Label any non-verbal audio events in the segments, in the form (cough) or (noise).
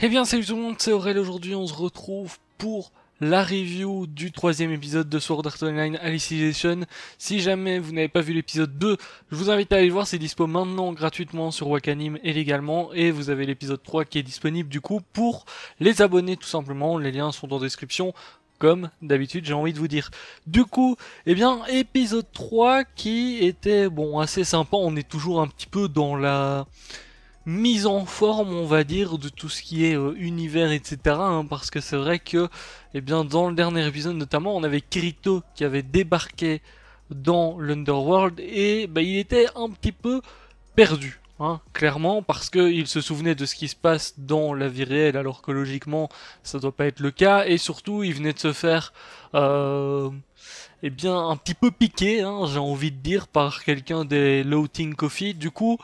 Eh bien salut tout le monde, c'est Aurel, aujourd'hui on se retrouve pour la review du troisième épisode de Sword Art Online Alicization. Si jamais vous n'avez pas vu l'épisode 2, je vous invite à aller le voir, c'est dispo maintenant gratuitement sur Wakanim et légalement, et vous avez l'épisode 3 qui est disponible du coup pour les abonnés tout simplement, les liens sont en description, comme d'habitude j'ai envie de vous dire. Du coup, eh bien, épisode 3 qui était, bon, assez sympa, on est toujours un petit peu dans la mise en forme, on va dire, de tout ce qui est euh, univers, etc. Hein, parce que c'est vrai que, eh bien, dans le dernier épisode notamment, on avait Kirito qui avait débarqué dans l'Underworld et bah, il était un petit peu perdu. Hein, clairement, parce qu'il se souvenait de ce qui se passe dans la vie réelle, alors que logiquement, ça doit pas être le cas, et surtout, il venait de se faire, euh, eh bien, un petit peu piqué, hein, j'ai envie de dire, par quelqu'un des Loading Coffee. Du coup,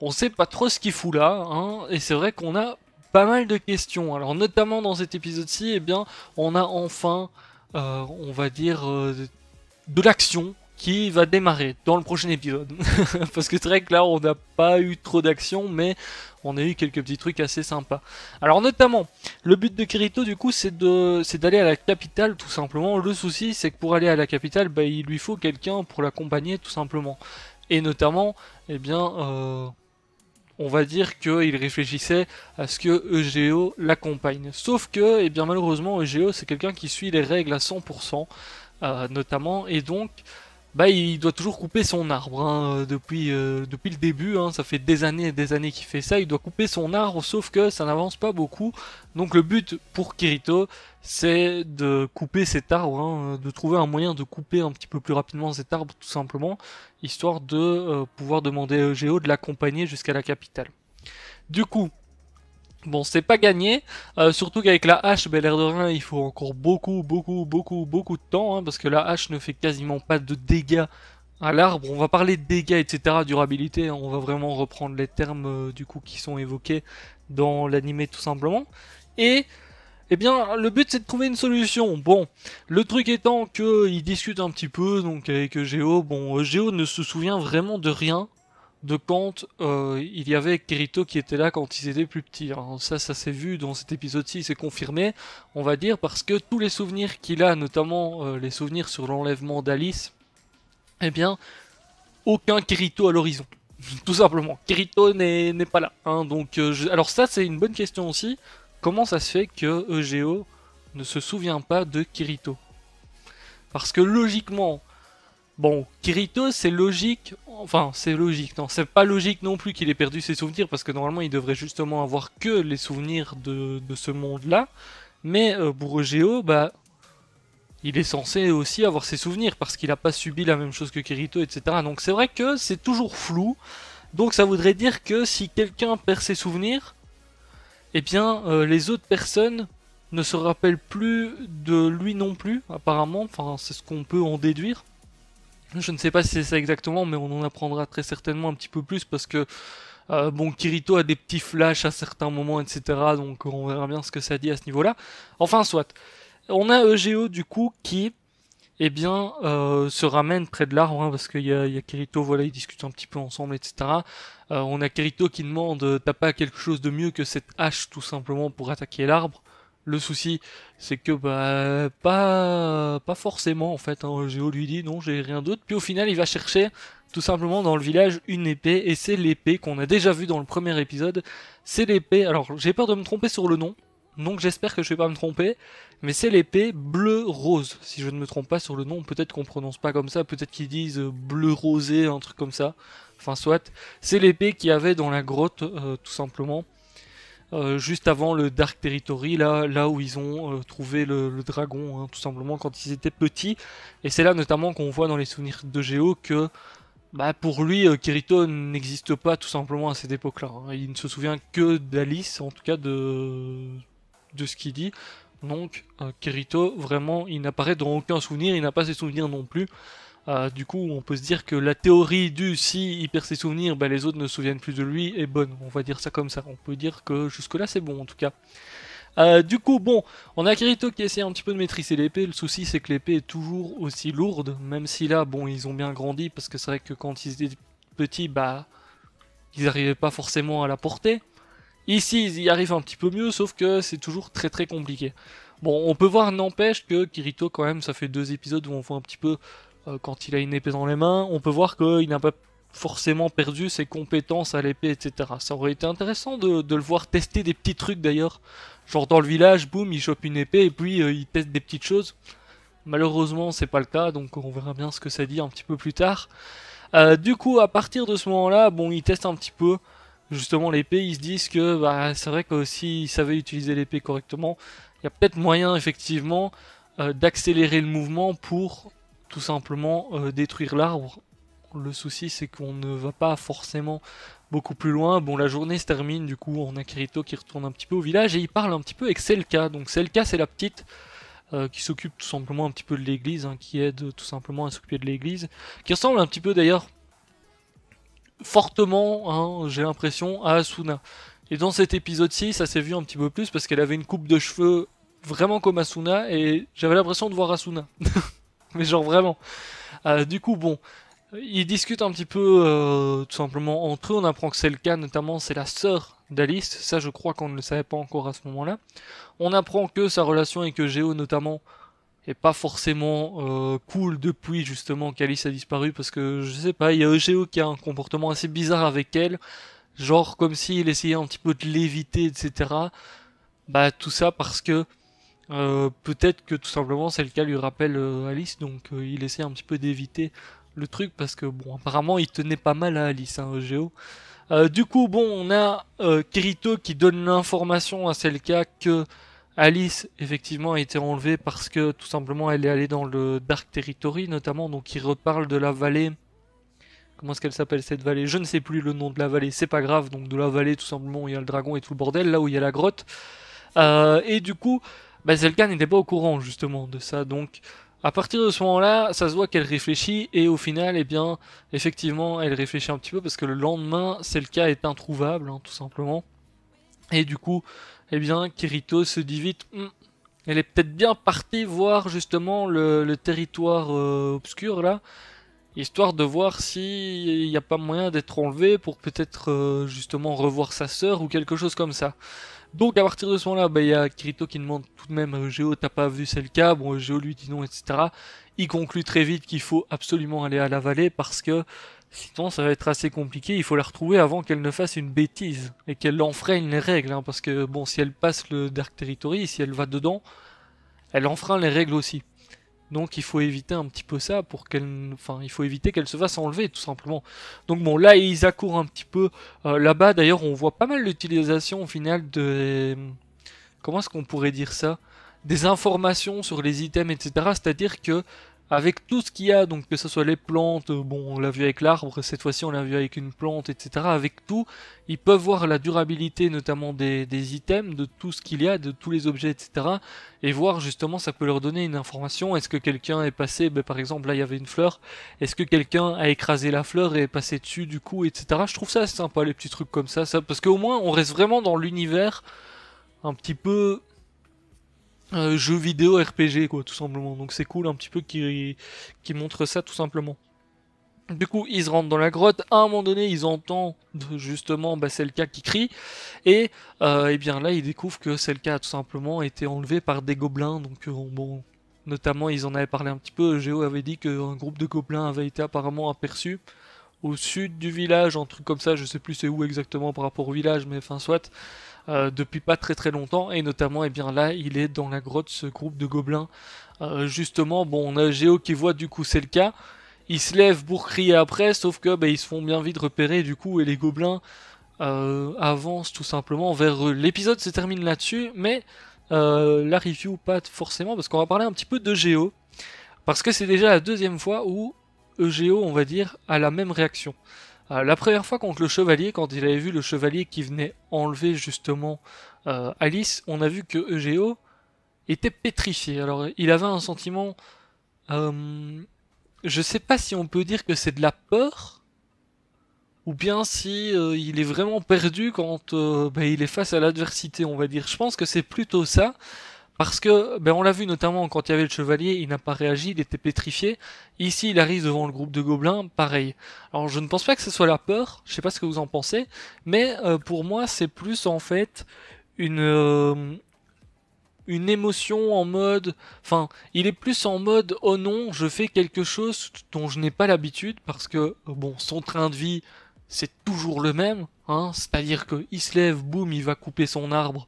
on sait pas trop ce qu'il fout là, hein, et c'est vrai qu'on a pas mal de questions. Alors notamment dans cet épisode-ci, eh bien, on a enfin, euh, on va dire, euh, de l'action qui va démarrer dans le prochain épisode. (laughs) Parce que c'est vrai que là, on n'a pas eu trop d'action, mais on a eu quelques petits trucs assez sympas. Alors notamment, le but de Kirito, du coup, c'est de, d'aller à la capitale, tout simplement. Le souci, c'est que pour aller à la capitale, bah, il lui faut quelqu'un pour l'accompagner, tout simplement. Et notamment, eh bien... Euh, on va dire qu'il réfléchissait à ce que EGO l'accompagne. Sauf que, et eh bien malheureusement, EGO c'est quelqu'un qui suit les règles à 100%, euh, notamment, et donc bah, il doit toujours couper son arbre hein, euh, depuis, euh, depuis le début. Hein. ça fait des années et des années qu'il fait ça. Il doit couper son arbre, sauf que ça n'avance pas beaucoup. Donc le but pour Kirito, c'est de couper cet arbre, hein, euh, de trouver un moyen de couper un petit peu plus rapidement cet arbre, tout simplement, histoire de pouvoir demander à Geo de l'accompagner jusqu'à la capitale. Du coup, Bon, c'est pas gagné, euh, surtout qu'avec la hache, ben, l'air de rien, il faut encore beaucoup, beaucoup, beaucoup, beaucoup de temps, hein, parce que la hache ne fait quasiment pas de dégâts à l'arbre. On va parler de dégâts, etc., durabilité, hein, on va vraiment reprendre les termes euh, du coup qui sont évoqués dans l'animé tout simplement. Et eh bien, le but c'est de trouver une solution. Bon, le truc étant que ils discutent un petit peu, donc avec Géo. Bon, euh, Géo ne se souvient vraiment de rien de quand euh, il y avait Kirito qui était là quand ils étaient plus petits. Hein. Ça, ça s'est vu dans cet épisode-ci, c'est confirmé, on va dire, parce que tous les souvenirs qu'il a, notamment euh, les souvenirs sur l'enlèvement d'Alice, eh bien, aucun Kirito à l'horizon. (laughs) Tout simplement, Kirito n'est pas là. Hein. donc, euh, Alors ça, c'est une bonne question aussi. Comment ça se fait que EGO ne se souvient pas de Kirito Parce que logiquement, Bon, Kirito, c'est logique Enfin, c'est logique, non C'est pas logique non plus qu'il ait perdu ses souvenirs, parce que normalement, il devrait justement avoir que les souvenirs de, ce monde-là. Mais euh, bah, il est censé aussi avoir ses souvenirs, parce qu'il a pas subi la même chose que Kirito, etc. Donc c'est vrai que c'est toujours flou. Donc ça voudrait dire que si quelqu'un perd ses souvenirs, eh bien, euh, les autres personnes ne se rappellent plus de lui non plus, apparemment. Enfin, c'est ce qu'on peut en déduire. Je ne sais pas si c'est ça exactement, mais on en apprendra très certainement un petit peu plus parce que euh, bon, Kirito a des petits flashs à certains moments, etc. Donc on verra bien ce que ça dit à ce niveau-là. Enfin, soit. On a EGO du coup qui, eh bien, euh, se ramène près de l'arbre hein, parce qu'il y, a, Kirito, voilà, ils discutent un petit peu ensemble, etc. Euh, on a Kirito qui demande, t'as pas quelque chose de mieux que cette hache tout simplement pour attaquer l'arbre le souci, c'est que bah pas pas forcément en fait. Hein. Géo lui dit non, j'ai rien d'autre. Puis au final, il va chercher tout simplement dans le village une épée et c'est l'épée qu'on a déjà vue dans le premier épisode. C'est l'épée. Alors j'ai peur de me tromper sur le nom, donc j'espère que je vais pas me tromper. Mais c'est l'épée bleu rose, si je ne me trompe pas sur le nom. Peut-être qu'on prononce pas comme ça, peut-être qu'ils disent euh, bleu rosé, un truc comme ça. Enfin soit. C'est l'épée qu'il y avait dans la grotte, euh, tout simplement. Euh, juste avant le Dark Territory, là, là où ils ont euh, trouvé le, dragon, hein, tout simplement, quand ils étaient petits. Et c'est là notamment qu'on voit dans les souvenirs de Geo que bah, pour lui, euh, Kirito n'existe pas tout simplement à cette époque-là. Hein. Il ne se souvient que d'Alice, en tout cas de, de ce qu'il dit. Donc, Kirito, vraiment, il n'apparaît dans aucun souvenir, il n'a pas ses souvenirs non plus. Ah, du coup, on peut se dire que la théorie du si il perd ses souvenirs, bah, les autres ne se souviennent plus de lui est bonne. On va dire ça comme ça. On peut dire que jusque-là, c'est bon en tout cas. Euh, du coup, bon, on a Kirito qui essaie un petit peu de maîtriser l'épée. Le souci, c'est que l'épée est toujours aussi lourde, même si là, bon, ils ont bien grandi parce que c'est vrai que quand ils étaient petits, bah, ils n'arrivaient pas forcément à la porter. Ici, ils y arrivent un petit peu mieux, sauf que c'est toujours très très compliqué. Bon, on peut voir, n'empêche, que Kirito, quand même, ça fait deux épisodes où on voit un petit peu euh, quand il a une épée dans les mains, on peut voir qu'il n'a pas forcément perdu ses compétences à l'épée, etc. Ça aurait été intéressant de, le voir tester des petits trucs d'ailleurs. Genre dans le village, boum, il chope une épée et puis euh, il teste des petites choses. Malheureusement, c'est pas le cas, donc on verra bien ce que ça dit un petit peu plus tard. Euh, du coup, à partir de ce moment-là, bon, il teste un petit peu justement l'épée. Ils se disent que bah, c'est vrai que s'ils savaient utiliser l'épée correctement, il y a peut-être moyen effectivement d'accélérer le mouvement pour tout simplement euh, détruire l'arbre. Le souci c'est qu'on ne va pas forcément beaucoup plus loin. Bon, la journée se termine, du coup on a Kirito qui retourne un petit peu au village et il parle un petit peu avec Selka. Donc Selka c'est la petite euh, qui s'occupe tout simplement un petit peu de l'église, hein, qui aide tout simplement à s'occuper de l'église, qui ressemble un petit peu d'ailleurs fortement, hein, j'ai l'impression, à Asuna. Et dans cet épisode-ci, ça s'est vu un petit peu plus parce qu'elle avait une coupe de cheveux vraiment comme Asuna et j'avais l'impression de voir Asuna. (laughs) mais genre vraiment. Euh, du coup, bon, ils discutent un petit peu euh, tout simplement entre eux. On apprend que c'est le cas, notamment c'est la sœur d'Alice. Ça, je crois qu'on ne le savait pas encore à ce moment-là. On apprend que sa relation avec Géo, notamment, est pas forcément euh, cool depuis justement qu'Alice a disparu parce que je sais pas, il y a Géo qui a un comportement assez bizarre avec elle, genre comme s'il essayait un petit peu de l'éviter, etc. Bah tout ça parce que euh, peut-être que tout simplement c'est le cas lui rappelle euh, Alice, donc euh, il essaie un petit peu d'éviter le truc parce que bon, apparemment il tenait pas mal à Alice, hein, Géo. du coup, bon, on a Kirito qui donne l'information à Selka que Alice effectivement a été enlevée parce que tout simplement elle est allée dans le Dark Territory notamment, donc il reparle de la vallée. Comment est-ce qu'elle s'appelle cette vallée Je ne sais plus le nom de la vallée, c'est pas grave. Donc de la vallée tout simplement où il y a le dragon et tout le bordel, là où il y a la grotte. et du coup, Selka bah, Zelka n'était pas au courant justement de ça. Donc à partir de ce moment-là, ça se voit qu'elle réfléchit et au final, eh bien, effectivement, elle réfléchit un petit peu parce que le lendemain, Selka est introuvable, hein, tout simplement. Et du coup, eh bien, Kirito se dit vite, hum, elle est peut-être bien partie voir justement le, territoire euh, obscur là, histoire de voir s'il n'y a pas moyen d'être enlevé pour peut-être euh, justement revoir sa sœur ou quelque chose comme ça. Donc à partir de ce moment-là, bah, il y a Kirito qui demande tout de même à euh, t'as pas vu c'est le cas Bon, Geo lui dit non, etc. Il conclut très vite qu'il faut absolument aller à la vallée parce que sinon ça va être assez compliqué. Il faut la retrouver avant qu'elle ne fasse une bêtise et qu'elle enfreigne les règles. Hein, parce que bon, si elle passe le Dark Territory, si elle va dedans, elle enfreint les règles aussi. Donc il faut éviter un petit peu ça pour qu'elle, enfin il faut éviter qu'elle se fasse enlever tout simplement. Donc bon là ils accourent un petit peu euh, là-bas. D'ailleurs on voit pas mal l'utilisation au final de, comment est-ce qu'on pourrait dire ça, des informations sur les items etc. C'est-à-dire que avec tout ce qu'il y a, donc que ce soit les plantes, euh, bon on l'a vu avec l'arbre, cette fois-ci on l'a vu avec une plante, etc. Avec tout, ils peuvent voir la durabilité notamment des, items, de tout ce qu'il y a, de tous les objets, etc. Et voir justement, ça peut leur donner une information, est-ce que quelqu'un est passé, ben, par exemple là il y avait une fleur, est-ce que quelqu'un a écrasé la fleur et est passé dessus du coup, etc. Je trouve ça sympa les petits trucs comme ça, ça parce qu'au moins on reste vraiment dans l'univers un petit peu euh, jeu vidéo RPG, quoi, tout simplement. Donc c'est cool un petit peu qui qui montre ça, tout simplement. Du coup, ils rentrent dans la grotte. À un moment donné, ils entendent justement bah, Selka qui crie. Et, et euh, eh bien là, ils découvrent que Selka a tout simplement été enlevé par des gobelins. Donc, euh, bon, notamment, ils en avaient parlé un petit peu. Géo avait dit qu'un groupe de gobelins avait été apparemment aperçu au sud du village, un truc comme ça. Je sais plus c'est où exactement par rapport au village, mais enfin, soit. Euh, depuis pas très très longtemps et notamment et eh bien là il est dans la grotte ce groupe de gobelins euh, justement bon on a Géo qui voit du coup c'est le cas ils se lèvent pour crier après sauf que bah, ils se font bien vite repérer du coup et les gobelins euh, avancent tout simplement vers eux l'épisode se termine là dessus mais la review pas forcément parce qu'on va parler un petit peu de Géo parce que c'est déjà la deuxième fois où Géo on va dire a la même réaction euh, la première fois contre le chevalier, quand il avait vu le chevalier qui venait enlever justement euh, Alice, on a vu que EGO était pétrifié. Alors il avait un sentiment... Euh, je sais pas si on peut dire que c'est de la peur, ou bien si il est vraiment perdu quand bah, il est face à l'adversité, on va dire. Je pense que c'est plutôt ça, parce que, ben on l'a vu notamment quand il y avait le chevalier, il n'a pas réagi, il était pétrifié. Ici, il arrive devant le groupe de gobelins, pareil. Alors je ne pense pas que ce soit la peur, je sais pas ce que vous en pensez, mais euh, pour moi c'est plus en fait une... Euh, une émotion en mode, enfin, il est plus en mode oh non, je fais quelque chose dont je n'ai pas l'habitude parce que bon, son train de vie c'est toujours le même, hein, c'est-à-dire que se lève, boum, il va couper son arbre,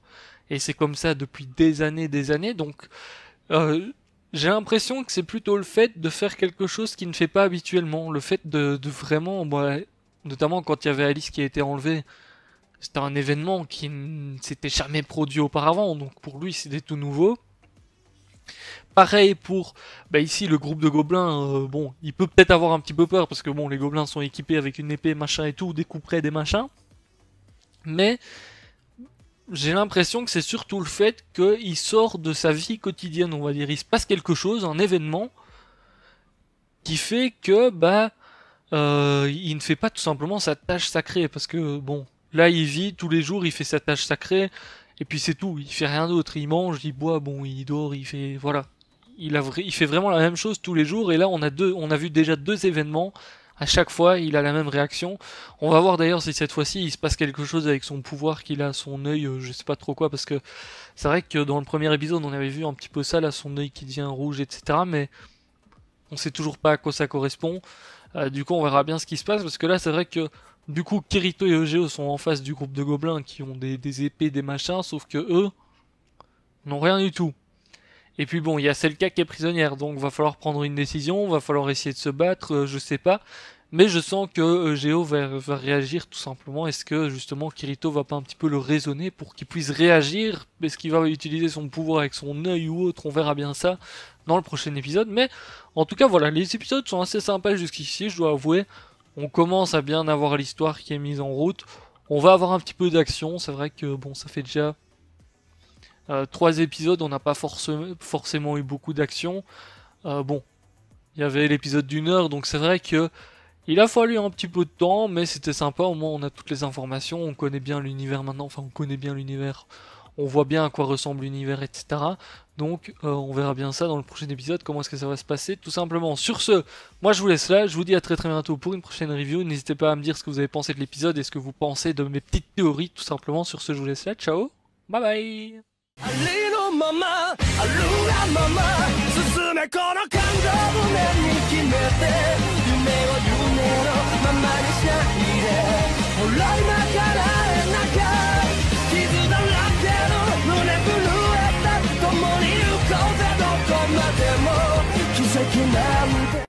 et c'est comme ça depuis des années, des années. Donc, euh, j'ai l'impression que c'est plutôt le fait de faire quelque chose qui ne fait pas habituellement, le fait de, vraiment, bah, notamment quand il y avait Alice qui a été enlevée, c'était un événement qui ne s'était jamais produit auparavant, donc pour lui c'était tout nouveau. Pareil pour bah ici le groupe de gobelins, euh, bon, il peut peut-être avoir un petit peu peur parce que bon, les gobelins sont équipés avec une épée, machin et tout, des des machins. Mais j'ai l'impression que c'est surtout le fait qu'il sort de sa vie quotidienne, on va dire. Il se passe quelque chose, un événement, qui fait que, bah, euh, il ne fait pas tout simplement sa tâche sacrée, parce que, bon, là, il vit tous les jours, il fait sa tâche sacrée, et puis c'est tout, il fait rien d'autre. Il mange, il boit, bon, il dort, il fait, voilà. Il, il fait vraiment la même chose tous les jours, et là, on a deux, on a vu déjà deux événements à chaque fois, il a la même réaction. On va voir d'ailleurs si cette fois-ci il se passe quelque chose avec son pouvoir qu'il a, son œil, euh, je sais pas trop quoi, parce que c'est vrai que dans le premier épisode, on avait vu un petit peu ça, là, son œil qui devient rouge, etc. Mais on sait toujours pas à quoi ça correspond. Euh, du coup, on verra bien ce qui se passe, parce que là, c'est vrai que du coup, Kirito et Egeo sont en face du groupe de gobelins qui ont des, des épées, des machins, sauf que eux n'ont rien du tout. Et puis bon, il y a Selka qui est prisonnière, donc va falloir prendre une décision, va falloir essayer de se battre, euh, je sais pas. Mais je sens que euh, Geo va, va réagir tout simplement. Est-ce que justement Kirito va pas un petit peu le raisonner pour qu'il puisse réagir Est-ce qu'il va utiliser son pouvoir avec son œil ou autre On verra bien ça dans le prochain épisode. Mais en tout cas, voilà, les épisodes sont assez sympas jusqu'ici, je dois avouer. On commence à bien avoir l'histoire qui est mise en route. On va avoir un petit peu d'action. C'est vrai que bon, ça fait déjà euh, trois épisodes, on n'a pas forcément eu beaucoup d'action. Euh, bon, il y avait l'épisode d'une heure, donc c'est vrai que il a fallu un petit peu de temps, mais c'était sympa. Au moins, on a toutes les informations, on connaît bien l'univers maintenant. Enfin, on connaît bien l'univers. On voit bien à quoi ressemble l'univers, etc. Donc, euh, on verra bien ça dans le prochain épisode. Comment est-ce que ça va se passer Tout simplement. Sur ce, moi, je vous laisse là. Je vous dis à très très bientôt pour une prochaine review. N'hésitez pas à me dire ce que vous avez pensé de l'épisode et ce que vous pensez de mes petites théories. Tout simplement. Sur ce, je vous laisse là. Ciao. Bye bye. ありのままあるがまま進めこの感情を胸に決めて夢を夢のままにしないでほら今から傷だらけの胸震えた、共にこうぜ、どこまでも奇跡なんて」